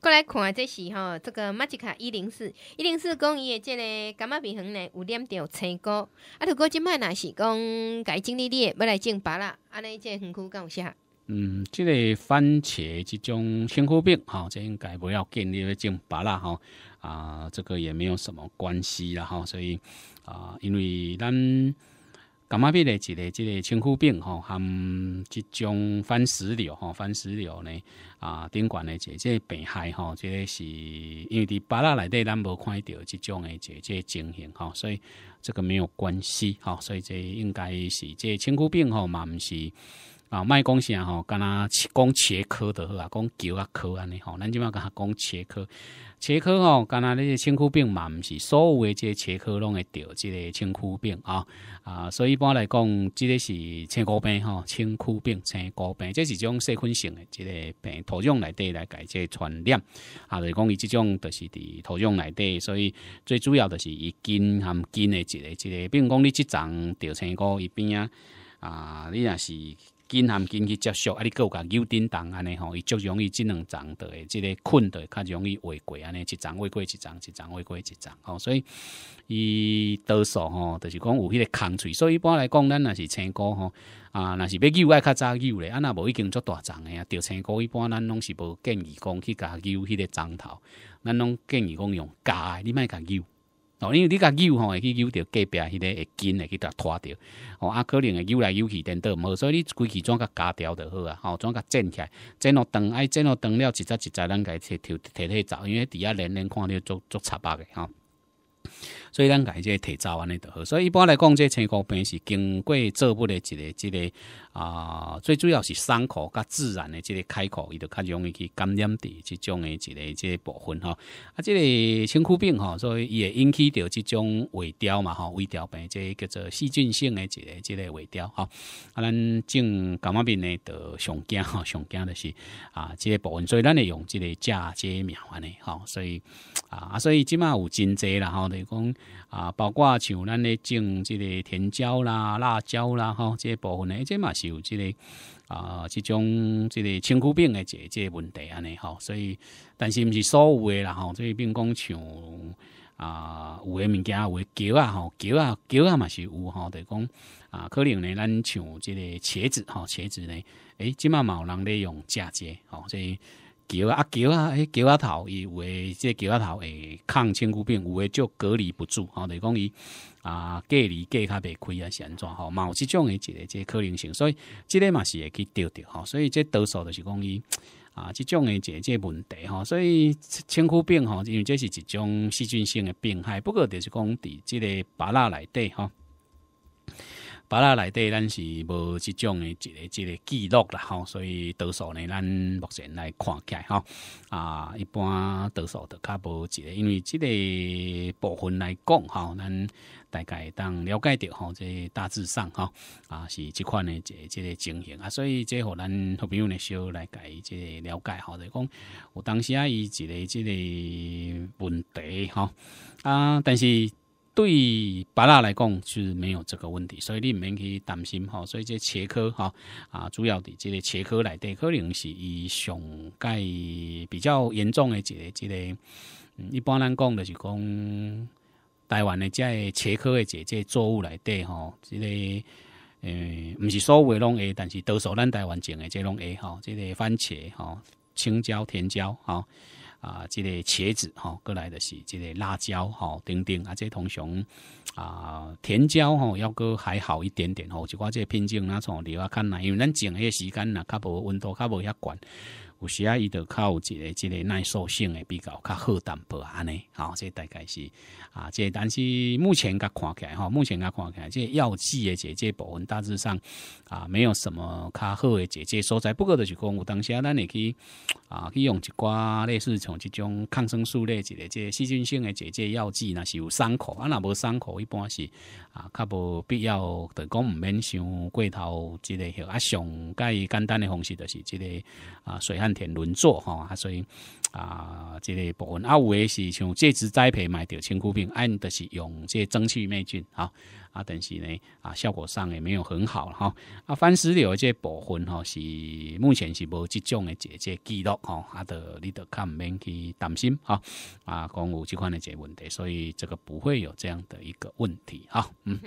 过来看啊，这是吼，这个马吉卡一零四一零四公伊的这个感冒平衡呢，有点着青高啊，如果今摆那是讲该经历的，要要种拔啦，安尼这很苦搞下。嗯，这个番茄这种辛苦病哈，这应该不要建历要种拔啦哈啊，这个也没有什么关系啦哈，所以啊，因为咱。感冒病嘞，一个即个青枯病吼，含即种番石榴吼，番石榴呢啊，顶管的一个病害吼，这是因为伫巴拉内底咱无看到即种诶，即个情形吼，所以这个没有关系吼，所以这应该是即个青枯病吼，嘛毋是。啊，卖讲啥吼，敢若讲切科的好啊，讲球啊科安尼吼，咱即物干他讲切科，切科吼，敢若那些青枯病嘛，毋是所有诶这切科拢会着即个青枯病啊啊，所以一般来讲，即个是青枯病吼，青枯病、青枯病，这是种细菌性诶即个病，土壤内底来解即个传染啊，就讲伊即种著是伫土壤内底，所以最主要著是伊根含根诶即个即个，比如讲你即丛着青枯伊边啊，啊，你若是。根含根去接触，啊！你个有甲幼叮当安尼吼，伊足容易两丛长的，即个困的较容易萎过安尼，一丛萎过一丛，一丛萎过一丛吼！所以伊倒数吼，就是讲有迄个空喙，所以一般来讲，咱若是青菇吼，啊，若是要幼爱较早幼咧，啊，若无已经足大丛的啊，钓青菇一般咱拢是无建议讲去甲幼迄个丛头，咱拢建议讲用诶，你莫甲幼。哦，因为你甲摇吼会去摇着隔壁迄个会紧会去甲拖着，哦，啊可能会摇来摇去颠倒，毋好，所以你规气怎甲剪掉就好啊，吼装甲正起来，剪落长哎剪落长了，一只一只咱家摕摕摕走，因为底下连连看着足足插白的吼。所以咱家即个提早安尼就好，所以一般来讲，即个青枯病是经过做不的一个、一个啊，最主要是伤口甲自然的即个开口，伊就较容易去感染的即种的一个即部分哈。啊，即个青枯病吼，所以伊会引起到即种胃凋嘛，哈，胃凋病即叫做细菌性的一个、这个胃凋哈。啊，咱种感冒病呢，就上惊哈，上惊的是啊，即部分，所以咱会用即个嫁接苗安尼，哈，所以啊所以即马有真济啦，哈，等于讲。啊，包括像咱咧种即个甜椒啦、辣椒啦，哈，这个部分咧，即嘛是有即个啊，即种即个青枯病的即个问题安尼吼，所以但是毋是所有嘅啦哈，所以并讲像啊有诶物件有诶桥啊吼，桥啊桥啊嘛是有吼，等于讲啊可能咧咱像即个茄子哈茄子咧，诶，即嘛有人咧用嫁接吼，所以。桥啊，桥啊，迄桥啊头有诶，即桥啊头诶，抗青枯病有诶就隔离不住，吼，等是讲伊啊隔离隔较袂开啊，是安怎吼，嘛、有即种诶一个即可能性，所以即个嘛是会去丢掉吼，所以即多数就是讲伊啊，即种诶一个即问题吼，所以青枯病吼，因为这是一种细菌性诶病害，不过就是讲伫即个巴拉内底吼。巴拉内底咱是无即种诶一个一个记录啦吼，所以多数呢咱目前来看起吼啊，一般多数都较无一个，因为即个部分来讲吼，咱大概当了解着吼，即大致上吼啊是即款诶一个一个情形啊，所以即互咱好朋友呢小来伊即了解，吼，者讲有当时啊伊一个即个问题吼啊，但是。对白蜡来讲是没有这个问题，所以你唔免去担心吼。所以这茄科哈啊，主要的这个茄科来，底，可能是以上盖比较严重的这这，一般咱讲的就是讲台湾的这茄科的这这作物来对吼，这个诶，唔是所有拢会，但是多数咱台湾种的这拢会吼，这个番茄哈、青椒、甜椒哈。啊，即个茄子吼，过来的是即个辣椒吼，等等啊，即同常啊甜椒吼，要搁还好一点点吼，就我即品种那从另外看来，因为咱种迄时间呐，较无温度较无遐悬。有时啊，伊就有一个一个耐受性诶比较较好淡薄安尼，好，即大概是啊，即但是目前甲看起来吼，目前甲看起来即药剂诶，一个部分大致上啊，没有什么较好诶，一个所在。不过就是讲，有当啊，咱会去啊，去用一寡类似像即种抗生素类一个即细菌性诶，一个药剂若是有伤口啊，若无伤口一般是啊，较无必要，就讲毋免想过头即个，啊，上介简单的方式就是即个啊，水汗。田轮作啊，所以啊，这类部分啊，有诶是像这次栽培买到青枯病，按的是用这蒸汽灭菌啊，啊，但是呢，啊，效果上也没有很好哈。啊，番石榴这部分哈，是目前是无这种的这这记录哈，啊，的你得看免去担心哈。啊，讲有这款的这问题，所以这个不会有这样的一个问题哈。嗯。